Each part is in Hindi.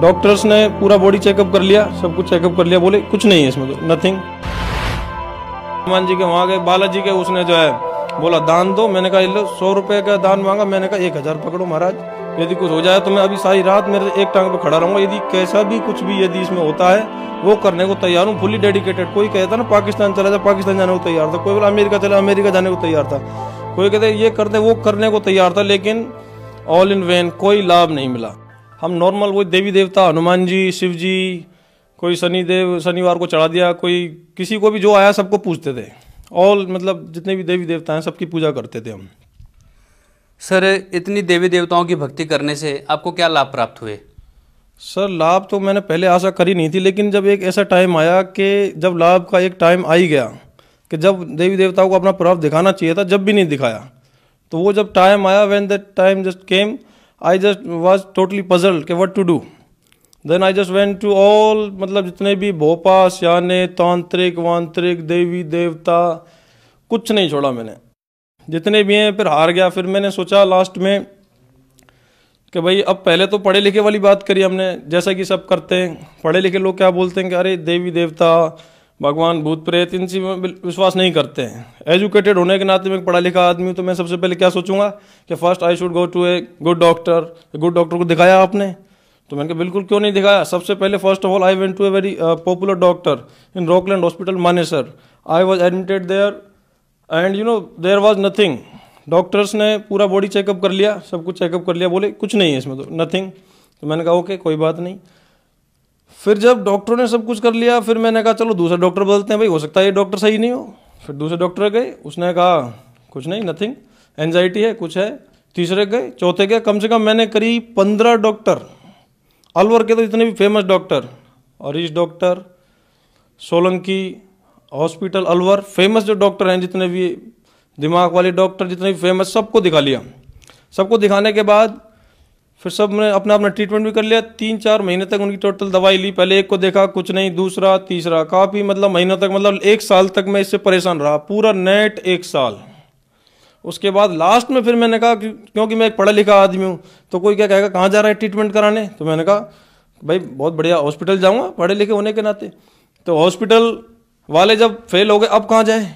डॉक्टर्स ने पूरा बॉडी चेकअप कर लिया सब कुछ चेकअप कर लिया बोले कुछ नहीं है इसमें तो नथिंग हनुमान जी के वहाँ गए बालाजी के उसने जो है बोला दान दो मैंने कहा लो सौ रुपए का दान मांगा मैंने कहा एक हज़ार पकड़ो महाराज यदि कुछ हो जाए तो मैं अभी सारी रात मेरे एक टांग पे खड़ा रहूंगा यदि कैसा भी कुछ भी यदि इसमें होता है वो करने को तैयार हूँ फुली डेडिकेटेड कोई कहता ना पाकिस्तान चला जाए पाकिस्तान जाने को तैयार था कोई बोला अमेरिका चला अमेरिका जाने को तैयार था कोई कहते ये करते वो करने को तैयार था लेकिन ऑल इन वेन कोई लाभ नहीं मिला हम नॉर्मल वो देवी देवता हनुमान जी शिव जी कोई शनिदेव शनिवार को चढ़ा दिया कोई किसी को भी जो आया सबको पूछते थे ऑल मतलब जितने भी देवी देवता हैं सबकी पूजा करते थे हम सर इतनी देवी देवताओं की भक्ति करने से आपको क्या लाभ प्राप्त हुए सर लाभ तो मैंने पहले आशा करी नहीं थी लेकिन जब एक ऐसा टाइम आया कि जब लाभ का एक टाइम आ ही गया कि जब देवी देवताओं को अपना प्रभाव दिखाना चाहिए था जब भी नहीं दिखाया तो वो जब टाइम आया when that time just came I just was totally puzzled के what to do then I just went to all मतलब जितने भी भोपा सियाने तांत्रिक वांत्रिक देवी देवता कुछ नहीं छोड़ा मैंने जितने भी हैं फिर हार गया फिर मैंने सोचा लास्ट में कि भाई अब पहले तो पढ़े लिखे वाली बात करी हमने जैसा कि सब करते हैं पढ़े लिखे लोग क्या बोलते हैं कि अरे देवी देवता भगवान भूत प्रेत इन चीज़ों में विश्वास नहीं करते हैं एजुकेटेड होने के नाते मैं पढ़ा लिखा आदमी हूँ तो मैं सबसे पहले क्या सोचूंगा कि first I should go to a good doctor good doctor को दिखाया आपने तो मैंने कहा बिल्कुल क्यों नहीं दिखाया सबसे पहले first of all I went to a very popular doctor in Rockland hospital Manesar I was admitted there and you know there was nothing doctors ने पूरा बॉडी चेकअप कर लिया सब कुछ चेकअप कर लिया बोले कुछ नहीं है इसमें तो नथिंग तो मैंने कहा ओके okay, कोई बात नहीं फिर जब डॉक्टरों ने सब कुछ कर लिया फिर मैंने कहा चलो दूसरा डॉक्टर बदलते हैं भाई हो सकता है ये डॉक्टर सही नहीं हो फिर दूसरे डॉक्टर गए उसने कहा कुछ नहीं नथिंग एनजाइटी है कुछ है तीसरे गए चौथे गए कम से कम मैंने करीब पंद्रह डॉक्टर अलवर के तो इतने भी famous doctor Harish doctor Solanki hospital Alwar famous जो डॉक्टर हैं जितने भी दिमाग वाले डॉक्टर जितने भी फेमस सबको दिखा लिया सबको दिखाने के बाद फिर सब ने अपना अपना ट्रीटमेंट भी कर लिया तीन चार महीने तक उनकी टोटल दवाई ली पहले एक को देखा कुछ नहीं दूसरा तीसरा काफ़ी मतलब महीनों तक मतलब एक साल तक मैं इससे परेशान रहा पूरा नेट एक साल उसके बाद लास्ट में फिर मैंने कहा क्योंकि मैं एक पढ़ा लिखा आदमी हूँ तो कोई क्या कहेगा कहाँ जा रहा है ट्रीटमेंट कराने तो मैंने कहा भाई बहुत बढ़िया हॉस्पिटल जाऊँगा पढ़े लिखे होने के नाते तो हॉस्पिटल वाले जब फेल हो गए अब कहाँ जाए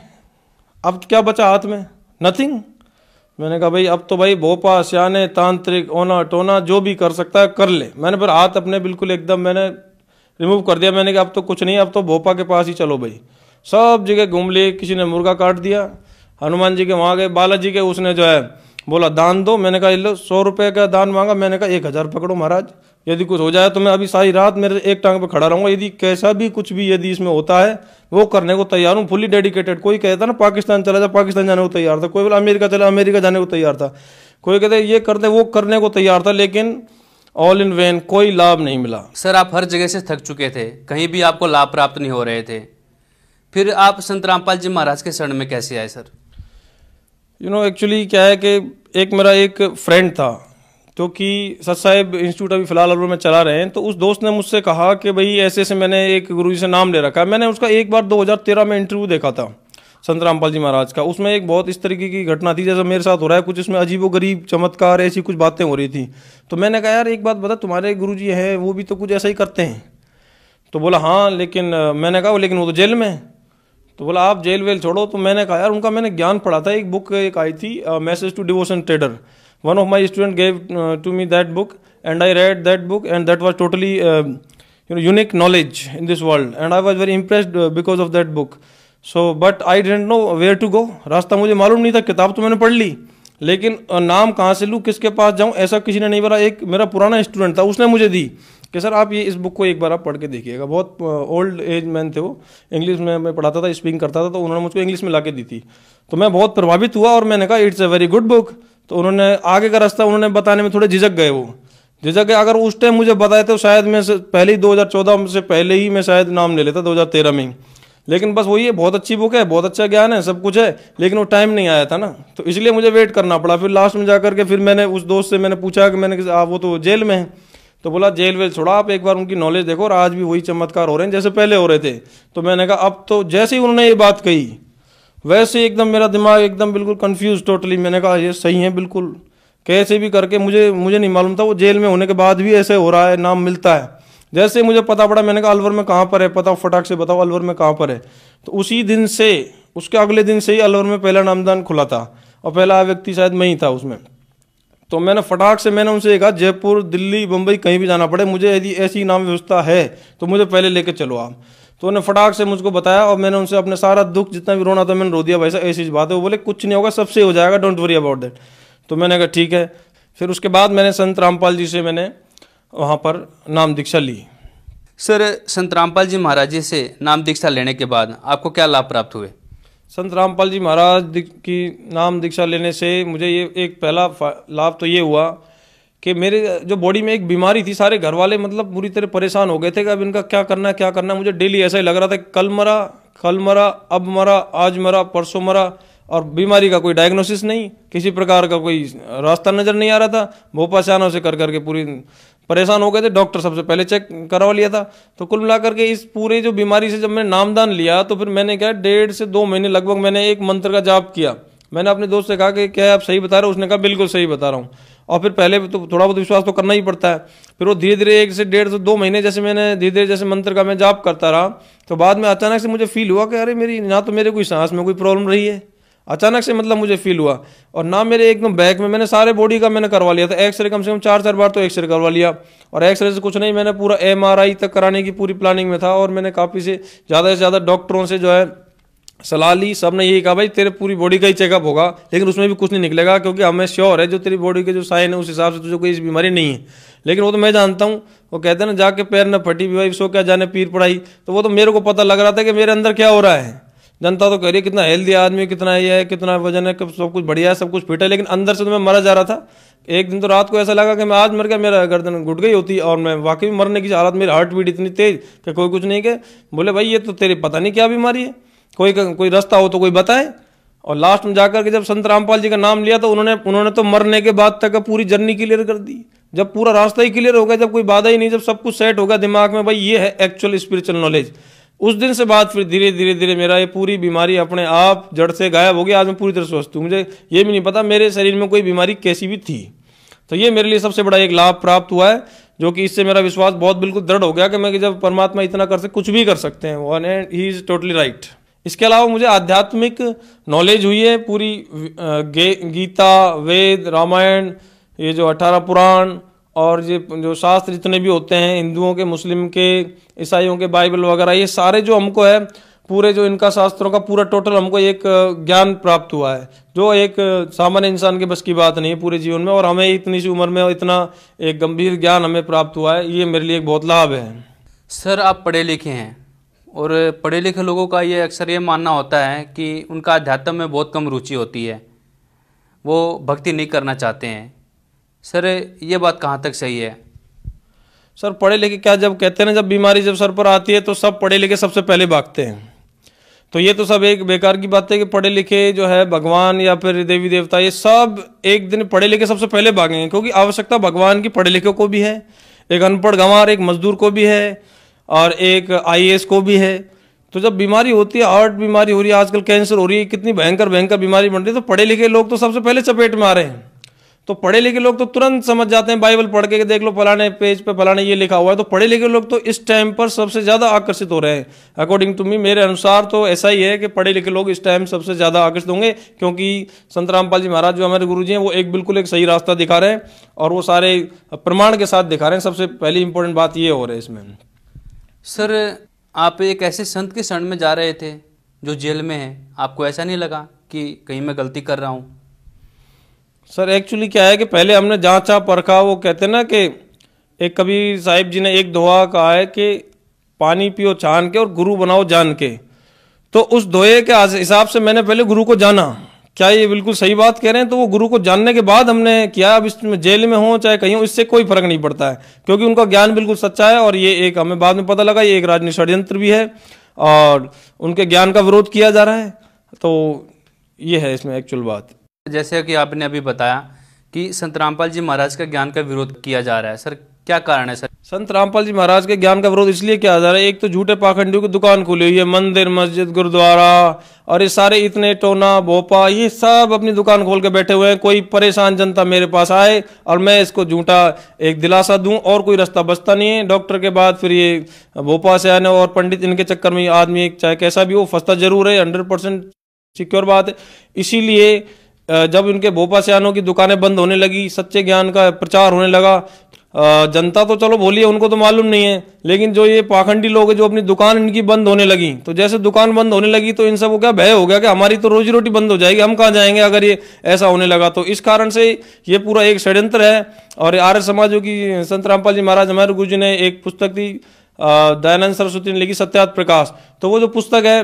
अब क्या बचा हाथ में नथिंग मैंने कहा भाई अब तो भाई भोपा सियाने तांत्रिक ओना टोना जो भी कर सकता है कर ले मैंने फिर हाथ अपने बिल्कुल एकदम मैंने रिमूव कर दिया मैंने कहा अब तो कुछ नहीं अब तो भोपा के पास ही चलो भाई सब जगह घूम लिए किसी ने मुर्गा काट दिया हनुमान जी के वहाँ गए बालाजी के उसने जो है बोला दान दो मैंने कहा लो सौ रुपये का दान मांगा मैंने कहा एक हज़ार पकड़ो महाराज यदि कुछ हो जाए तो मैं अभी सारी रात मेरे एक टांग पे खड़ा रहूंगा यदि कैसा भी कुछ भी यदि इसमें होता है वो करने को तैयार हूँ फुली डेडिकेटेड कोई कहता ना पाकिस्तान चला जाए पाकिस्तान जाने को तैयार था कोई बोला अमेरिका चला अमेरिका जाने को तैयार था कोई कहता ये करते वो करने को तैयार था लेकिन ऑल इन वेन कोई लाभ नहीं मिला सर आप हर जगह से थक चुके थे कहीं भी आपको लाभ प्राप्त नहीं हो रहे थे फिर आप संत रामपाल जी महाराज के शरण में कैसे आए सर यू नो एक्चुअली क्या है कि एक मेरा एक फ्रेंड था क्योंकि सच साहेब इंस्टीट्यूट अभी फिलहाल अलवर में चला रहे हैं तो उस दोस्त ने मुझसे कहा कि भाई ऐसे ऐसे मैंने एक गुरु जी से नाम ले रखा है मैंने उसका एक बार 2013 में इंटरव्यू देखा था संत रामपाल जी महाराज का उसमें एक बहुत इस तरीके की घटना थी जैसा मेरे साथ हो रहा है कुछ इसमें अजीबो गरीब चमत्कार ऐसी कुछ बातें हो रही थी तो मैंने कहा यार एक बात बता तुम्हारे गुरु जी हैं वो भी तो कुछ ऐसा ही करते हैं तो बोला हाँ लेकिन मैंने कहा लेकिन वो तो जेल में है तो बोला आप जेल वेल छोड़ो तो मैंने कहा यार उनका मैंने ज्ञान पढ़ा था एक बुक एक आई थी message to devotion trader one of my student gave to me that book and I i that book and and was totally unique knowledge in this world and I was very and because of that book so but I didn't know where to go रास्ता मुझे मालूम नहीं था किताब तो मैंने पढ़ ली लेकिन नाम कहाँ से लूँ किसके पास जाऊँ ऐसा किसी ने नहीं बोला एक मेरा पुराना स्टूडेंट था उसने मुझे दी कि सर आप ये इस बुक को एक बार आप पढ़ के देखिएगा बहुत ओल्ड एज मैन थे वो इंग्लिश में मैं पढ़ाता था स्पीकिंग करता था तो उन्होंने मुझको इंग्लिश में ला दी थी तो मैं बहुत प्रभावित हुआ और मैंने कहा it's a very good book तो उन्होंने आगे का रास्ता उन्होंने बताने में थोड़े झिझक गए वो झिझक गए अगर उस टाइम मुझे बताए तो शायद मैं पहले ही चौदह से पहले ही मैं शायद नाम ले लेता तेरह में लेकिन बस वही है बहुत अच्छी बुक है बहुत अच्छा ज्ञान है सब कुछ है लेकिन वो टाइम नहीं आया था ना तो इसलिए मुझे वेट करना पड़ा फिर लास्ट में जा के फिर मैंने उस दोस्त से मैंने पूछा कि मैंने आप वो तो जेल में है तो बोला जेल वेल छोड़ा आप एक बार उनकी नॉलेज देखो और आज भी वही चमत्कार हो रहे हैं जैसे पहले हो रहे थे तो मैंने कहा अब तो जैसे ही उन्होंने ये बात कही वैसे एकदम मेरा दिमाग एकदम बिल्कुल कंफ्यूज टोटली मैंने कहा ये सही है बिल्कुल कैसे भी करके मुझे मुझे नहीं मालूम था वो जेल में होने के बाद भी ऐसे हो रहा है नाम मिलता है जैसे मुझे पता पड़ा मैंने कहा अलवर में कहाँ पर है पता फटाक से बताओ अलवर में कहाँ पर है तो उसी दिन से उसके अगले दिन से ही अलवर में पहला नामदान खुला था और पहला व्यक्ति शायद मैं ही था उसमें तो मैंने फटाक से मैंने उनसे कहा जयपुर दिल्ली बम्बई कहीं भी जाना पड़े मुझे यदि ऐसी नाम व्यवस्था है तो मुझे पहले लेके चलो आप तो उन्होंने फटाक से मुझको बताया और मैंने उनसे अपने सारा दुख जितना भी रोना था मैंने रो दिया भाई साहब ऐसी बात है वो बोले कुछ नहीं होगा सबसे हो जाएगा डोंट वरी अबाउट दैट तो मैंने कहा ठीक है फिर उसके बाद मैंने संत रामपाल जी से मैंने वहाँ पर नाम दीक्षा ली सर संत रामपाल जी महाराज जी से नाम दीक्षा लेने के बाद आपको क्या लाभ प्राप्त हुए संत रामपाल जी महाराज की नाम दीक्षा लेने से मुझे ये एक पहला लाभ तो ये हुआ कि मेरे जो बॉडी में एक बीमारी थी सारे घर वाले मतलब पूरी तरह परेशान हो गए थे कि अब इनका क्या करना है क्या करना है मुझे डेली ऐसा ही लग रहा था कल मरा कल मरा अब मरा आज मरा परसों मरा और बीमारी का कोई डायग्नोसिस नहीं किसी प्रकार का कोई रास्ता नज़र नहीं आ रहा था भोपाशानों से कर करके पूरी परेशान हो गए थे डॉक्टर सबसे पहले चेक करवा लिया था तो कुल मिलाकर के इस पूरे जो बीमारी से जब मैंने नामदान लिया तो फिर मैंने क्या डेढ़ से दो महीने लगभग मैंने एक मंत्र का जाप किया मैंने अपने दोस्त से कहा कि क्या आप सही बता रहे हो उसने कहा बिल्कुल सही बता रहा हूँ और फिर पहले तो थोड़ा बहुत विश्वास तो करना ही पड़ता है फिर वो धीरे धीरे एक से डेढ़ से दो महीने जैसे मैंने धीरे धीरे जैसे मंत्र का मैं जाप करता रहा तो बाद में अचानक से मुझे फील हुआ कि अरे मेरी ना तो मेरे कोई सांस में कोई प्रॉब्लम रही है अचानक से मतलब मुझे फील हुआ और ना मेरे एकदम बैक में मैंने सारे बॉडी का मैंने करवा लिया था एक्सरे कम से कम चार चार बार तो एक्सरे करवा लिया और एक्सरे से कुछ नहीं मैंने पूरा एम तक कराने की पूरी प्लानिंग में था और मैंने काफ़ी से ज़्यादा से ज़्यादा डॉक्टरों से जो है सलाह ली सब ने यही कहा भाई तेरे पूरी बॉडी का ही चेकअप होगा लेकिन उसमें भी कुछ नहीं निकलेगा क्योंकि हमें श्योर है जो तेरी बॉडी के जो साइन है उस हिसाब से तुझे कोई बीमारी नहीं है लेकिन वो तो मैं जानता हूँ वो कहते हैं ना जाके पैर न फटी भी भाई सो क्या जाने पीर पड़ाई तो वो तो मेरे को पता लग रहा था कि मेरे अंदर क्या हो रहा है जनता तो कह रही है कितना हेल्दी आदमी कितना ये है कितना वजन है सब कुछ बढ़िया है सब कुछ फिट है लेकिन अंदर से तो मैं मरा जा रहा था एक दिन तो रात को ऐसा लगा कि मैं आज मर गया मेरा गर्दन घुट गई होती और मैं वाकई मरने की हालत मेरी हार्ट बीट इतनी तेज कि कोई कुछ नहीं कह बोले भाई ये तो तेरी पता नहीं क्या बीमारी है कोई कोई रास्ता हो तो कोई बताए और लास्ट में जाकर के जब संत रामपाल जी का नाम लिया तो उन्होंने उन्होंने तो मरने के बाद तक पूरी जर्नी क्लियर कर दी जब पूरा रास्ता ही क्लियर हो गया जब कोई बाधा ही नहीं जब सब कुछ सेट हो गया दिमाग में भाई ये है एक्चुअल स्पिरिचुअल नॉलेज उस दिन से बाद फिर धीरे धीरे धीरे मेरा ये पूरी बीमारी अपने आप जड़ से गायब हो गया आज मैं पूरी तरह स्वस्थ हूँ मुझे ये भी नहीं पता मेरे शरीर में कोई बीमारी कैसी भी थी तो ये मेरे लिए सबसे बड़ा एक लाभ प्राप्त हुआ है जो कि इससे मेरा विश्वास बहुत बिल्कुल दृढ़ हो गया कि मैं कि जब परमात्मा इतना कर सकते कुछ भी कर सकते हैं one and he is totally right इसके अलावा मुझे आध्यात्मिक नॉलेज हुई है पूरी गीता वेद रामायण ये जो अठारह पुराण और ये जो शास्त्र जितने भी होते हैं हिंदुओं के मुस्लिम के ईसाइयों के बाइबल वगैरह ये सारे जो हमको है पूरे जो इनका शास्त्रों का पूरा टोटल हमको एक ज्ञान प्राप्त हुआ है जो एक सामान्य इंसान के बस की बात नहीं है पूरे जीवन में और हमें इतनी सी उम्र में इतना एक गंभीर ज्ञान हमें प्राप्त हुआ है ये मेरे लिए एक बहुत लाभ है सर आप पढ़े लिखे हैं और पढ़े लिखे लोगों का ये अक्सर ये मानना होता है कि उनका अध्यात्म में बहुत कम रुचि होती है वो भक्ति नहीं करना चाहते हैं सर ये बात कहाँ तक सही है सर पढ़े लिखे क्या जब कहते हैं ना जब बीमारी जब सर पर आती है तो सब पढ़े लिखे सबसे पहले भागते हैं तो ये तो सब एक बेकार की बात है कि पढ़े लिखे जो है भगवान या फिर देवी देवता ये सब एक दिन पढ़े लिखे सबसे पहले भागेंगे क्योंकि आवश्यकता भगवान की पढ़े लिखे को भी है एक अनपढ़ गंवार एक मजदूर को भी है और एक आई को भी है तो जब बीमारी होती है हार्ट बीमारी हो रही है आजकल कैंसर हो रही है कितनी भयंकर भयंकर बीमारी बन रही है तो पढ़े लिखे लोग तो सबसे पहले चपेट में आ रहे हैं तो पढ़े लिखे लोग तो तुरंत समझ जाते हैं बाइबल पढ़ के देख लो फलाने पेज पे फलाने ये लिखा हुआ है तो पढ़े लिखे लोग तो इस टाइम पर सबसे ज़्यादा आकर्षित हो रहे हैं अकॉर्डिंग टू मी मेरे अनुसार तो ऐसा ही है कि पढ़े लिखे लोग इस टाइम सबसे ज़्यादा आकर्षित होंगे क्योंकि संत रामपाल जी महाराज जो हमारे गुरु जी हैं वो एक बिल्कुल एक सही रास्ता दिखा रहे हैं और वो सारे प्रमाण के साथ दिखा रहे हैं सबसे पहली इंपॉर्टेंट बात ये हो रही है इसमें सर आप एक ऐसे संत के शरण में जा रहे थे जो जेल में है आपको ऐसा नहीं लगा कि कहीं मैं गलती कर रहा हूँ सर एक्चुअली क्या है कि पहले हमने जांचा परखा वो कहते ना कि एक कभी साहिब जी ने एक दोहा कहा है कि पानी पियो छान के और गुरु बनाओ जान के तो उस दोहे के हिसाब से मैंने पहले गुरु को जाना क्या ये बिल्कुल सही बात कह रहे हैं तो वो गुरु को जानने के बाद हमने किया अब इसमें जेल में हो चाहे कहीं हो इससे कोई फर्क नहीं पड़ता है क्योंकि उनका ज्ञान बिल्कुल सच्चा है और ये एक हमें बाद में पता लगा ये एक राजनीतिक षड्यंत्र भी है और उनके ज्ञान का विरोध किया जा रहा है तो ये है इसमें एक्चुअल बात जैसे कि आपने अभी बताया कि संत रामपाल जी महाराज का ज्ञान का विरोध किया जा रहा है सर क्या कारण है सर संत रामपाल जी महाराज के ज्ञान का विरोध इसलिए किया जा रहा है एक तो झूठे पाखंडियों की दुकान खुली हुई है मंदिर मस्जिद गुरुद्वारा और ये सारे इतने टोना भोपा ये सब अपनी दुकान खोल के बैठे हुए हैं कोई परेशान जनता मेरे पास आए और मैं इसको झूठा एक दिलासा दूं और कोई रास्ता बचता नहीं है डॉक्टर के बाद फिर ये भोपा से आने और पंडित इनके चक्कर में आदमी चाहे कैसा भी हो फंसता जरूर है हंड्रेड परसेंट सिक्योर बात है इसीलिए जब इनके भोपा से आनों की दुकानें बंद होने लगी सच्चे ज्ञान का प्रचार होने लगा जनता तो चलो भोली है उनको तो मालूम नहीं है लेकिन जो ये पाखंडी लोग हैं जो अपनी दुकान इनकी बंद होने लगी तो जैसे दुकान बंद होने लगी तो इन सबको क्या भय हो गया कि हमारी तो रोजी रोटी बंद हो जाएगी हम कहाँ जाएंगे अगर ये ऐसा होने लगा तो इस कारण से ये पूरा एक षड्यंत्र है और आर्य समाज जो कि संत रामपाल जी महाराज हमारे गुरु जी ने एक पुस्तक दी दयानंद सरस्वती ने लिखी सत्यात प्रकाश तो वो जो पुस्तक है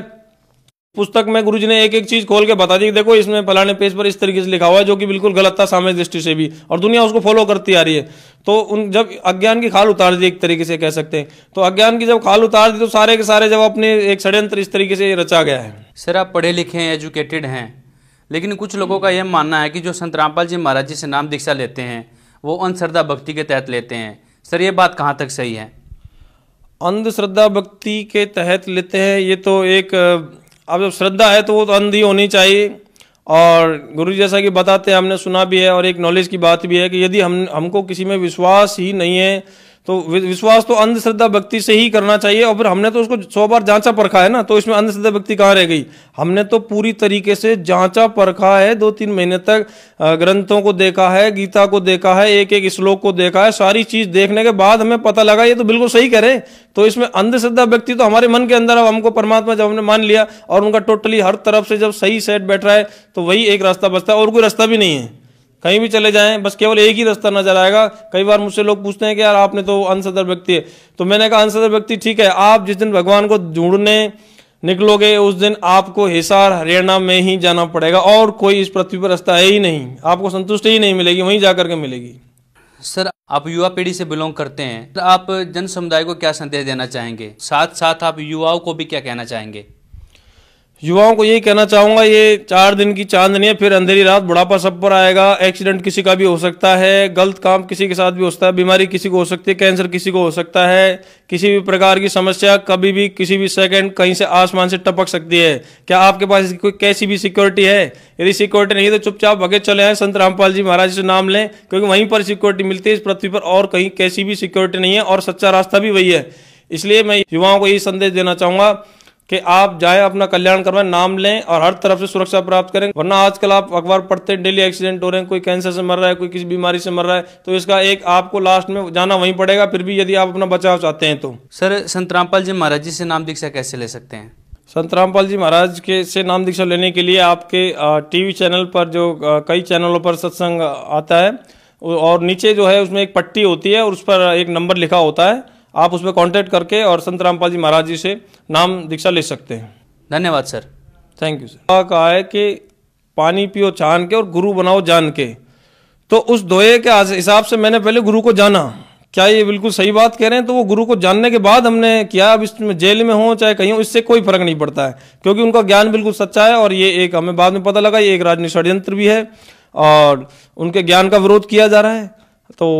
पुस्तक में गुरु ने एक एक चीज खोल के बता दी देखो इसमें फलाने पेज पर इस तरीके से लिखा हुआ है जो कि बिल्कुल गलत था सामयिक दृष्टि से भी और दुनिया उसको फॉलो करती आ रही है तो उन जब अज्ञान की खाल उतार दी एक तरीके से कह सकते हैं तो अज्ञान की जब खाल उतार दी तो सारे के सारे जब अपने एक षड्यंत्र इस तरीके से रचा गया है सर आप पढ़े लिखे हैं एजुकेटेड हैं लेकिन कुछ लोगों का यह मानना है कि जो संत रामपाल जी महाराज जी से नाम दीक्षा लेते हैं वो अंधश्रद्धा भक्ति के तहत लेते हैं सर ये बात कहाँ तक सही है अंधश्रद्धा भक्ति के तहत लेते हैं ये तो एक अब जब श्रद्धा है तो वो तो अंधी होनी चाहिए और गुरु जैसा कि बताते हैं हमने सुना भी है और एक नॉलेज की बात भी है कि यदि हम हमको किसी में विश्वास ही नहीं है तो विश्वास तो अंधश्रद्धा भक्ति से ही करना चाहिए और फिर हमने तो उसको सौ बार जांचा परखा है ना तो इसमें अंधश्रद्धा भक्ति कहाँ रह गई हमने तो पूरी तरीके से जांचा परखा है दो तीन महीने तक ग्रंथों को देखा है गीता को देखा है एक एक श्लोक को देखा है सारी चीज देखने के बाद हमें पता लगा ये तो बिल्कुल सही कह रहे तो इसमें अंधश्रद्धा व्यक्ति तो हमारे मन के अंदर अब हमको परमात्मा जब हमने मान लिया और उनका टोटली हर तरफ से जब सही सेट बैठ रहा है तो वही एक रास्ता बचता है और कोई रास्ता भी नहीं है कहीं भी चले जाएं बस केवल एक ही रास्ता नजर आएगा कई बार मुझसे लोग पूछते हैं कि यार आपने तो अनसदर व्यक्ति है तो मैंने कहा अनसदर व्यक्ति ठीक है आप जिस दिन भगवान को ढूंढने निकलोगे उस दिन आपको हिसार हरियाणा में ही जाना पड़ेगा और कोई इस पृथ्वी पर रास्ता है ही नहीं आपको संतुष्टि ही नहीं मिलेगी वहीं जाकर के मिलेगी सर आप युवा पीढ़ी से बिलोंग करते हैं तो आप जन समुदाय को क्या संदेश देना चाहेंगे साथ साथ आप युवाओं को भी क्या कहना चाहेंगे युवाओं को यही कहना चाहूंगा ये चार दिन की चांदनी है फिर अंधेरी रात बुढ़ापा सब पर आएगा एक्सीडेंट किसी का भी हो सकता है गलत काम किसी के साथ भी हो सकता है बीमारी किसी को हो सकती है कैंसर किसी को हो सकता है किसी भी प्रकार की समस्या कभी भी किसी भी सेकंड कहीं से आसमान से टपक सकती है क्या आपके पास इसकी कोई कैसी भी सिक्योरिटी है यदि सिक्योरिटी नहीं है तो चुपचाप भगे चले आए संत रामपाल जी महाराज से नाम लें क्योंकि वहीं पर सिक्योरिटी मिलती है इस पृथ्वी पर और कहीं कैसी भी सिक्योरिटी नहीं है और सच्चा रास्ता भी वही है इसलिए मैं युवाओं को यही संदेश देना चाहूंगा कि आप जाए अपना कल्याण करवाए नाम लें और हर तरफ से सुरक्षा प्राप्त करें वरना आजकल आप अखबार पढ़ते हैं डेली एक्सीडेंट हो रहे हैं कोई कैंसर से मर रहा है कोई किसी बीमारी से मर रहा है तो इसका एक आपको लास्ट में जाना वहीं पड़ेगा फिर भी यदि आप अपना बचाव चाहते हैं तो सर संत रामपाल जी महाराज जी से नाम दीक्षा कैसे ले सकते हैं संत रामपाल जी महाराज के से नाम दीक्षा लेने के लिए आपके टीवी चैनल पर जो कई चैनलों पर सत्संग आता है और नीचे जो है उसमें एक पट्टी होती है और उस पर एक नंबर लिखा होता है आप उसमें कॉन्टैक्ट करके और संत रामपाल जी महाराज जी से नाम दीक्षा ले सकते हैं धन्यवाद सर थैंक यू सर कहा है कि पानी पियो छान के और गुरु बनाओ जान के तो उस दोहे के हिसाब से मैंने पहले गुरु को जाना क्या ये बिल्कुल सही बात कह रहे हैं तो वो गुरु को जानने के बाद हमने किया अब इसमें जेल में हो चाहे कहीं हो इससे कोई फर्क नहीं पड़ता है क्योंकि उनका ज्ञान बिल्कुल सच्चा है और ये एक हमें बाद में पता लगा ये एक राजनीतिक षड्यंत्र भी है और उनके ज्ञान का विरोध किया जा रहा है तो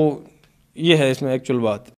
ये है इसमें एक्चुअल बात